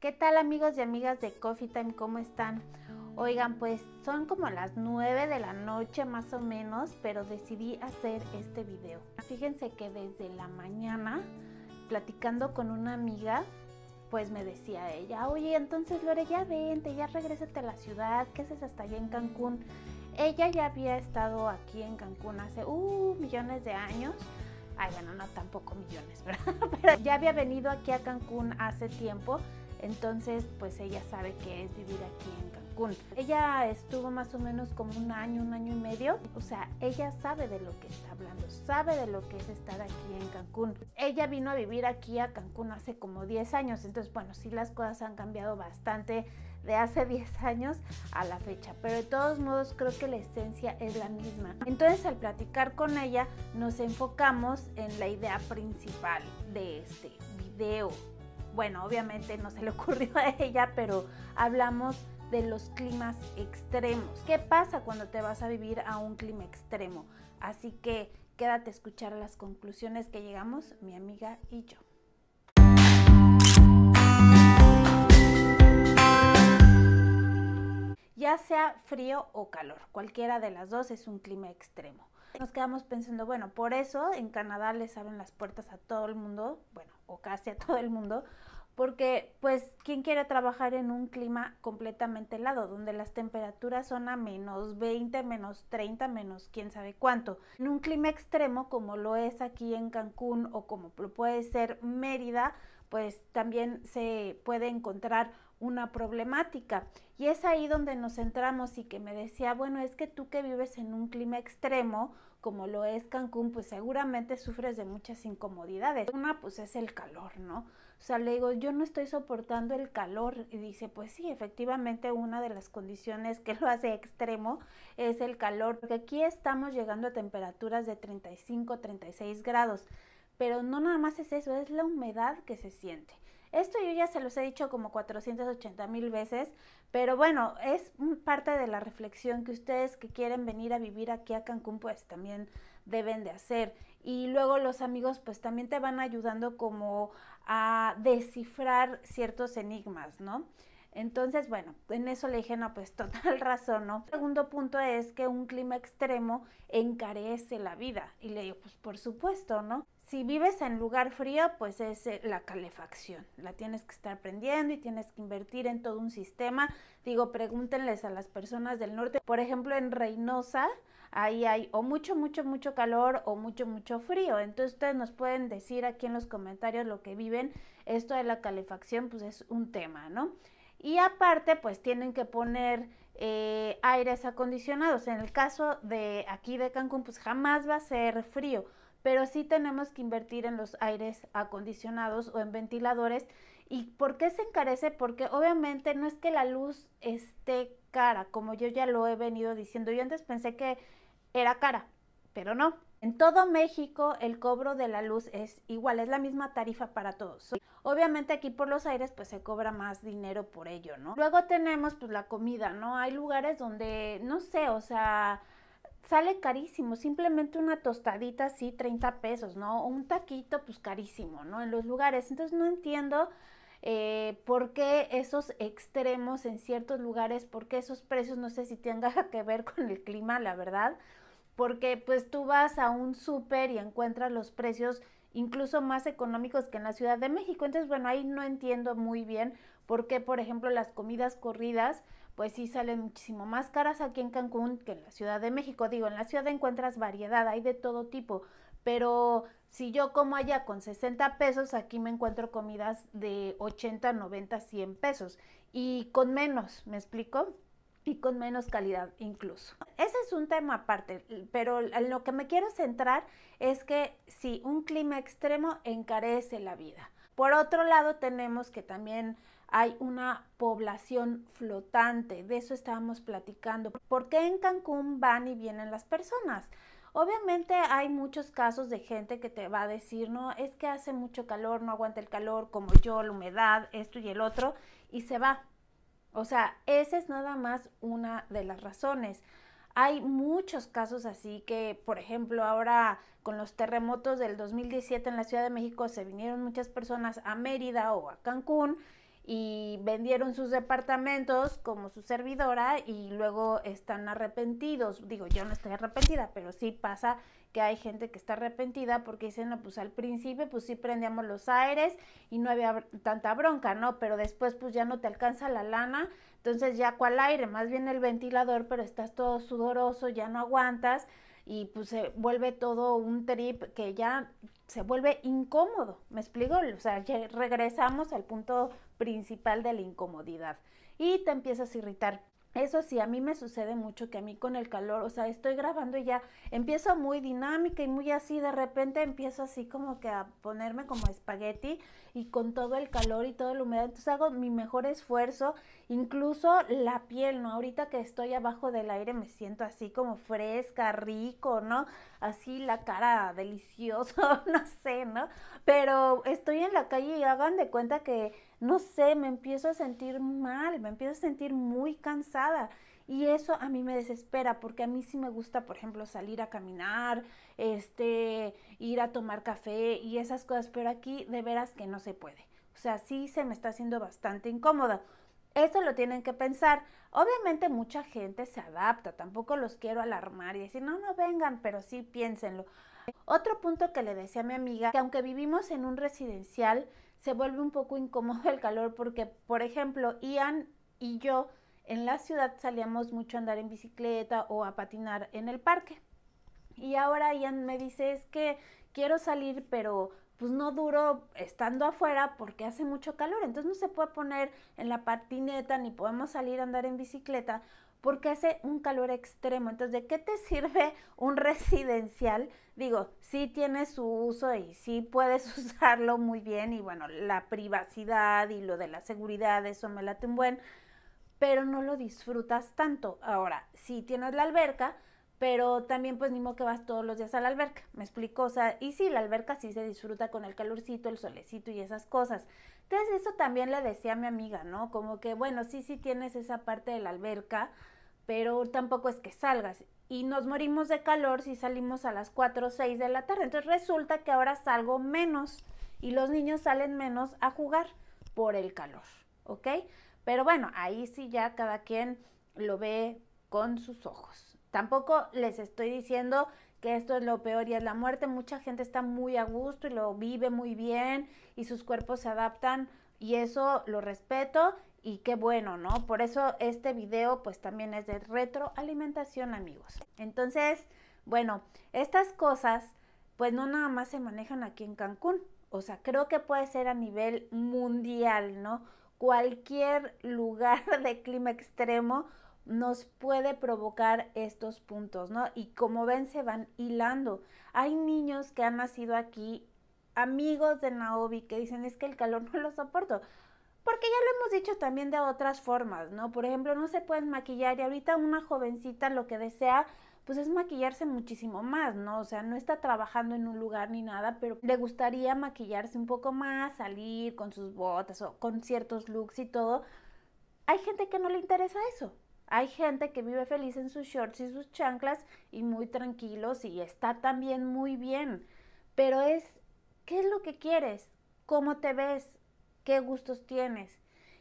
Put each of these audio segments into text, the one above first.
¿Qué tal amigos y amigas de Coffee Time? ¿Cómo están? Oigan, pues son como las 9 de la noche más o menos, pero decidí hacer este video. Fíjense que desde la mañana, platicando con una amiga, pues me decía ella, oye, entonces Lore, ya vente, ya regrésate a la ciudad, ¿qué haces hasta allá en Cancún? Ella ya había estado aquí en Cancún hace uh, millones de años. Ay, bueno, no tampoco millones, Pero ya había venido aquí a Cancún hace tiempo entonces, pues ella sabe que es vivir aquí en Cancún. Ella estuvo más o menos como un año, un año y medio. O sea, ella sabe de lo que está hablando, sabe de lo que es estar aquí en Cancún. Ella vino a vivir aquí a Cancún hace como 10 años. Entonces, bueno, sí las cosas han cambiado bastante de hace 10 años a la fecha, pero de todos modos creo que la esencia es la misma. Entonces al platicar con ella nos enfocamos en la idea principal de este video bueno, obviamente no se le ocurrió a ella, pero hablamos de los climas extremos. ¿Qué pasa cuando te vas a vivir a un clima extremo? Así que quédate a escuchar las conclusiones que llegamos mi amiga y yo. Ya sea frío o calor, cualquiera de las dos es un clima extremo. Nos quedamos pensando, bueno, por eso en Canadá les abren las puertas a todo el mundo, bueno, o casi a todo el mundo, porque pues quién quiere trabajar en un clima completamente helado, donde las temperaturas son a menos 20, menos 30, menos quién sabe cuánto. En un clima extremo como lo es aquí en Cancún o como puede ser Mérida, pues también se puede encontrar una problemática. Y es ahí donde nos centramos y que me decía, bueno, es que tú que vives en un clima extremo, como lo es Cancún, pues seguramente sufres de muchas incomodidades. Una, pues es el calor, ¿no? O sea, le digo, yo no estoy soportando el calor. Y dice, pues sí, efectivamente una de las condiciones que lo hace extremo es el calor, porque aquí estamos llegando a temperaturas de 35, 36 grados. Pero no nada más es eso, es la humedad que se siente. Esto yo ya se los he dicho como 480 mil veces, pero bueno, es parte de la reflexión que ustedes que quieren venir a vivir aquí a Cancún, pues también deben de hacer. Y luego los amigos, pues también te van ayudando como a descifrar ciertos enigmas, ¿no? Entonces, bueno, en eso le dije, no, pues total razón, ¿no? El segundo punto es que un clima extremo encarece la vida. Y le digo, pues por supuesto, ¿no? Si vives en lugar frío, pues es eh, la calefacción. La tienes que estar prendiendo y tienes que invertir en todo un sistema. Digo, pregúntenles a las personas del norte. Por ejemplo, en Reynosa, ahí hay o mucho, mucho, mucho calor o mucho, mucho frío. Entonces ustedes nos pueden decir aquí en los comentarios lo que viven. Esto de la calefacción, pues es un tema, ¿no? Y aparte, pues tienen que poner eh, aires acondicionados. En el caso de aquí de Cancún, pues jamás va a ser frío pero sí tenemos que invertir en los aires acondicionados o en ventiladores. ¿Y por qué se encarece? Porque obviamente no es que la luz esté cara, como yo ya lo he venido diciendo. Yo antes pensé que era cara, pero no. En todo México el cobro de la luz es igual, es la misma tarifa para todos. Obviamente aquí por los aires pues se cobra más dinero por ello, ¿no? Luego tenemos pues la comida, ¿no? Hay lugares donde, no sé, o sea, sale carísimo, simplemente una tostadita así, 30 pesos, ¿no? un taquito, pues carísimo, ¿no? En los lugares. Entonces no entiendo eh, por qué esos extremos en ciertos lugares, por qué esos precios, no sé si tenga que ver con el clima, la verdad, porque pues tú vas a un súper y encuentras los precios incluso más económicos que en la Ciudad de México. Entonces, bueno, ahí no entiendo muy bien por qué, por ejemplo, las comidas corridas, pues sí salen muchísimo más caras aquí en Cancún que en la Ciudad de México. Digo, en la ciudad encuentras variedad, hay de todo tipo, pero si yo como allá con 60 pesos, aquí me encuentro comidas de 80, 90, 100 pesos y con menos, ¿me explico? y con menos calidad incluso. Ese es un tema aparte, pero lo que me quiero centrar es que si un clima extremo encarece la vida. Por otro lado, tenemos que también hay una población flotante, de eso estábamos platicando. ¿Por qué en Cancún van y vienen las personas? Obviamente hay muchos casos de gente que te va a decir, no, es que hace mucho calor, no aguanta el calor, como yo, la humedad, esto y el otro, y se va. O sea, esa es nada más una de las razones. Hay muchos casos así que, por ejemplo, ahora con los terremotos del 2017 en la Ciudad de México se vinieron muchas personas a Mérida o a Cancún y vendieron sus departamentos como su servidora y luego están arrepentidos. Digo, yo no estoy arrepentida, pero sí pasa que hay gente que está arrepentida porque dicen, no, pues al principio pues sí prendíamos los aires y no había tanta bronca, ¿no? Pero después pues ya no te alcanza la lana, entonces ya cuál aire, más bien el ventilador, pero estás todo sudoroso, ya no aguantas y pues se vuelve todo un trip que ya se vuelve incómodo, ¿me explico? O sea, regresamos al punto principal de la incomodidad y te empiezas a irritar eso sí, a mí me sucede mucho que a mí con el calor, o sea, estoy grabando y ya empiezo muy dinámica y muy así, de repente empiezo así como que a ponerme como espagueti y con todo el calor y toda la humedad, entonces hago mi mejor esfuerzo, incluso la piel, ¿no? Ahorita que estoy abajo del aire me siento así como fresca, rico, ¿no? Así la cara delicioso, no sé, ¿no? Pero estoy en la calle y hagan de cuenta que no sé, me empiezo a sentir mal, me empiezo a sentir muy cansada. Y eso a mí me desespera porque a mí sí me gusta, por ejemplo, salir a caminar, este, ir a tomar café y esas cosas, pero aquí de veras que no se puede. O sea, sí se me está haciendo bastante incómoda. Eso lo tienen que pensar. Obviamente mucha gente se adapta, tampoco los quiero alarmar y decir, no, no vengan, pero sí piénsenlo. Otro punto que le decía a mi amiga, que aunque vivimos en un residencial, se vuelve un poco incómodo el calor porque, por ejemplo, Ian y yo en la ciudad salíamos mucho a andar en bicicleta o a patinar en el parque. Y ahora Ian me dice es que quiero salir, pero pues no duro estando afuera porque hace mucho calor. Entonces no se puede poner en la patineta ni podemos salir a andar en bicicleta porque hace un calor extremo. Entonces, ¿de qué te sirve un residencial? Digo, sí tiene su uso y sí puedes usarlo muy bien y bueno, la privacidad y lo de la seguridad, eso me late un buen, pero no lo disfrutas tanto. Ahora, si tienes la alberca, pero también pues ni que vas todos los días a la alberca, me explico, o sea, y sí, la alberca sí se disfruta con el calorcito, el solecito y esas cosas. Entonces eso también le decía a mi amiga, ¿no? Como que, bueno, sí, sí tienes esa parte de la alberca, pero tampoco es que salgas. Y nos morimos de calor si salimos a las 4 o 6 de la tarde. Entonces resulta que ahora salgo menos y los niños salen menos a jugar por el calor, ¿ok? Pero bueno, ahí sí ya cada quien lo ve con sus ojos. Tampoco les estoy diciendo que esto es lo peor y es la muerte. Mucha gente está muy a gusto y lo vive muy bien y sus cuerpos se adaptan y eso lo respeto y qué bueno, ¿no? Por eso este video pues también es de retroalimentación amigos. Entonces, bueno, estas cosas pues no nada más se manejan aquí en Cancún. O sea, creo que puede ser a nivel mundial, ¿no? Cualquier lugar de clima extremo nos puede provocar estos puntos, ¿no? Y como ven, se van hilando. Hay niños que han nacido aquí, amigos de Naobi, que dicen es que el calor no lo soporto. Porque ya lo hemos dicho también de otras formas, ¿no? Por ejemplo, no se pueden maquillar y ahorita una jovencita lo que desea pues es maquillarse muchísimo más, ¿no? O sea, no está trabajando en un lugar ni nada, pero le gustaría maquillarse un poco más, salir con sus botas o con ciertos looks y todo. Hay gente que no le interesa eso, hay gente que vive feliz en sus shorts y sus chanclas y muy tranquilos y está también muy bien. Pero es, ¿qué es lo que quieres? ¿Cómo te ves? ¿Qué gustos tienes?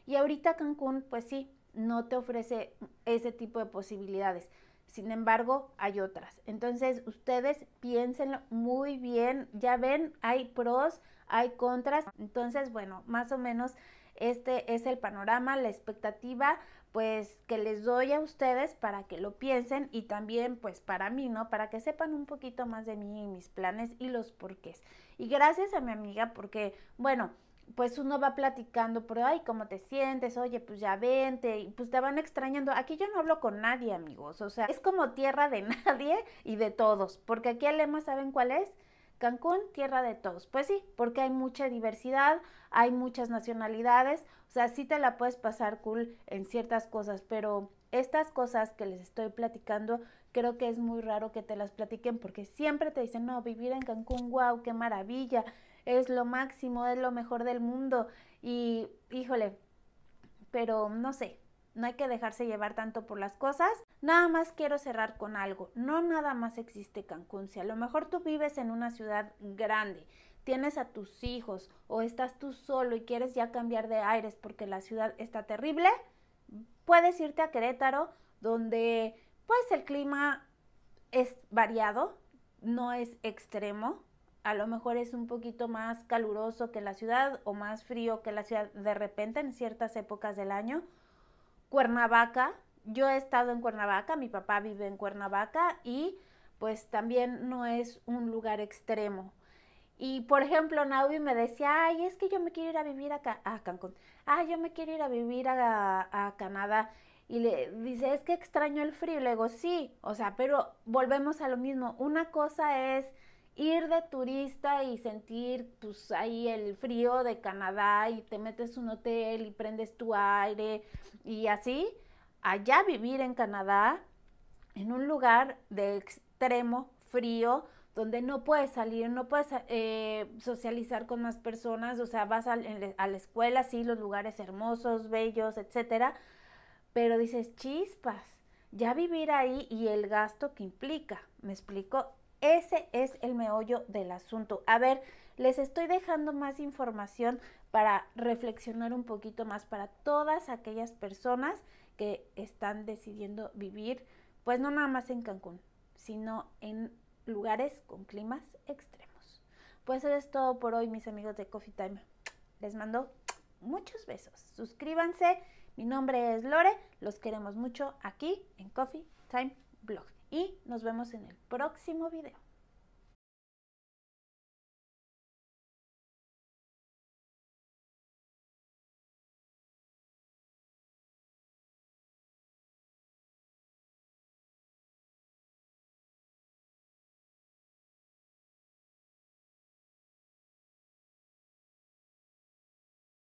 Y ahorita Cancún, pues sí, no te ofrece ese tipo de posibilidades. Sin embargo, hay otras. Entonces, ustedes piénsenlo muy bien. Ya ven, hay pros, hay contras. Entonces, bueno, más o menos este es el panorama, la expectativa pues que les doy a ustedes para que lo piensen y también pues para mí, ¿no? Para que sepan un poquito más de mí y mis planes y los porqués. Y gracias a mi amiga porque, bueno, pues uno va platicando pero, ay, ¿cómo te sientes? Oye, pues ya vente, y pues te van extrañando. Aquí yo no hablo con nadie, amigos, o sea, es como tierra de nadie y de todos, porque aquí el lema, ¿saben cuál es? Cancún, tierra de todos. Pues sí, porque hay mucha diversidad, hay muchas nacionalidades, o sea, sí te la puedes pasar cool en ciertas cosas, pero estas cosas que les estoy platicando, creo que es muy raro que te las platiquen porque siempre te dicen, no, vivir en Cancún, wow, qué maravilla, es lo máximo, es lo mejor del mundo. Y híjole, pero no sé, no hay que dejarse llevar tanto por las cosas Nada más quiero cerrar con algo. No nada más existe Cancún. Si a lo mejor tú vives en una ciudad grande, tienes a tus hijos o estás tú solo y quieres ya cambiar de aires porque la ciudad está terrible, puedes irte a Querétaro donde pues el clima es variado, no es extremo, a lo mejor es un poquito más caluroso que la ciudad o más frío que la ciudad de repente en ciertas épocas del año. Cuernavaca, yo he estado en Cuernavaca, mi papá vive en Cuernavaca y pues también no es un lugar extremo. Y por ejemplo, Naomi me decía, ay, es que yo me quiero ir a vivir a, a Cancún, Ay, yo me quiero ir a vivir a, Canadá. Y le dice, es que extraño el frío. Y le digo, sí, o sea, pero volvemos a lo mismo. Una cosa es ir de turista y sentir pues ahí el frío de Canadá y te metes un hotel y prendes tu aire y así allá vivir en Canadá, en un lugar de extremo frío, donde no puedes salir, no puedes eh, socializar con más personas, o sea, vas a, a, la escuela, sí, los lugares hermosos, bellos, etcétera, pero dices, chispas, ya vivir ahí y el gasto que implica, ¿me explico? Ese es el meollo del asunto. A ver, les estoy dejando más información para reflexionar un poquito más para todas aquellas personas que están decidiendo vivir, pues no nada más en Cancún, sino en lugares con climas extremos. Pues eso es todo por hoy, mis amigos de Coffee Time. Les mando muchos besos. Suscríbanse. Mi nombre es Lore. Los queremos mucho aquí en Coffee Time Blog. Y nos vemos en el próximo video.